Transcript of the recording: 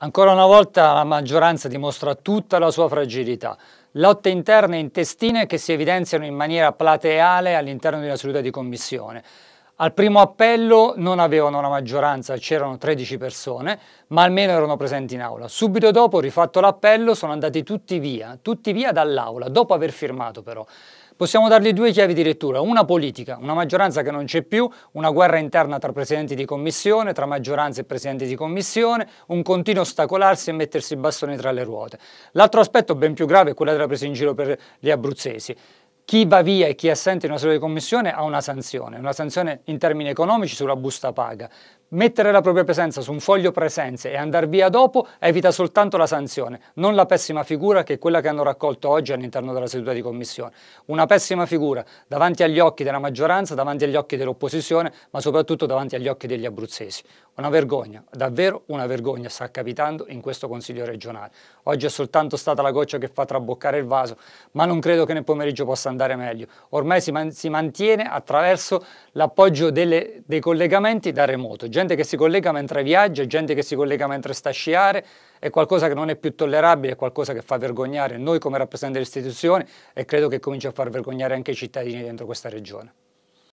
Ancora una volta la maggioranza dimostra tutta la sua fragilità. Lotte interne e intestine che si evidenziano in maniera plateale all'interno della una seduta di commissione. Al primo appello non avevano una maggioranza, c'erano 13 persone, ma almeno erano presenti in aula. Subito dopo, rifatto l'appello, sono andati tutti via, tutti via dall'aula, dopo aver firmato però. Possiamo dargli due chiavi di lettura, una politica, una maggioranza che non c'è più, una guerra interna tra presidenti di commissione, tra maggioranza e presidenti di commissione, un continuo ostacolarsi e mettersi i bastoni tra le ruote. L'altro aspetto ben più grave è quello della presa in giro per gli abruzzesi chi va via e chi è assente in una seduta di commissione ha una sanzione, una sanzione in termini economici sulla busta paga, Mettere la propria presenza su un foglio presenze e andar via dopo evita soltanto la sanzione, non la pessima figura che è quella che hanno raccolto oggi all'interno della seduta di commissione. Una pessima figura davanti agli occhi della maggioranza, davanti agli occhi dell'opposizione, ma soprattutto davanti agli occhi degli abruzzesi. Una vergogna, davvero una vergogna sta capitando in questo Consiglio regionale. Oggi è soltanto stata la goccia che fa traboccare il vaso, ma non credo che nel pomeriggio possa andare meglio. Ormai si, man si mantiene attraverso l'appoggio dei collegamenti da remoto gente che si collega mentre viaggia, gente che si collega mentre sta a sciare, è qualcosa che non è più tollerabile, è qualcosa che fa vergognare noi come rappresentanti delle istituzioni e credo che cominci a far vergognare anche i cittadini dentro questa regione.